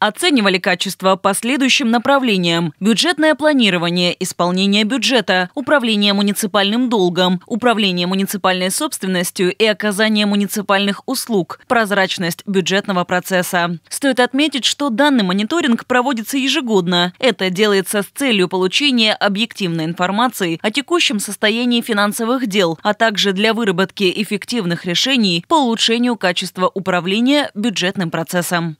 Оценивали качество по следующим направлениям. Бюджетное планирование, исполнение бюджета, управление муниципальным долгом, управление муниципальной собственностью и оказание муниципальных услуг, прозрачность бюджетного процесса. Стоит отметить, что данный мониторинг проводится ежегодно. Это делается с целью получения объективной информации о текущем состоянии финансовых дел, а также для выработки эффективных решений по улучшению качества управления бюджетным процессом.